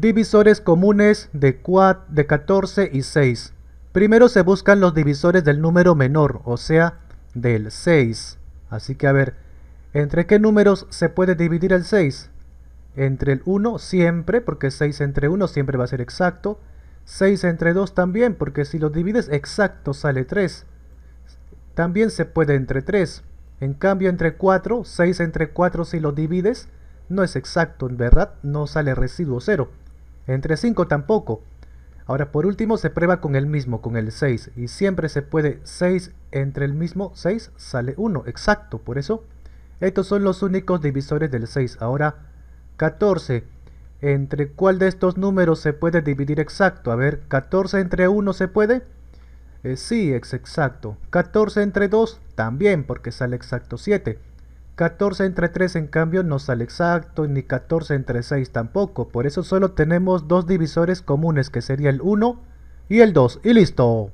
Divisores comunes de, 14 y 6. Primero se buscan los divisores del número menor, o sea, del 6. Así que a ver, ¿entre qué números se puede dividir el 6? Entre el 1 siempre, porque 6 entre 1 siempre va a ser exacto. 6 entre 2 también, porque si lo divides exacto sale 3. También se puede entre 3. En cambio entre 4, 6 entre 4 si lo divides no es exacto, ¿verdad? No sale residuo 0. Entre 5 tampoco. Ahora, por último, se prueba con el mismo, con el 6. Y siempre se puede 6 entre el mismo 6 sale 1. Exacto, por eso. Estos son los únicos divisores del 6. Ahora, 14. ¿Entre cuál de estos números se puede dividir exacto? A ver, 14 entre 1 se puede. Eh, sí, es exacto. 14 entre 2 también, porque sale exacto 7. 14 entre 3 en cambio no sale exacto, ni 14 entre 6 tampoco. Por eso solo tenemos dos divisores comunes que sería el 1 y el 2. Y listo.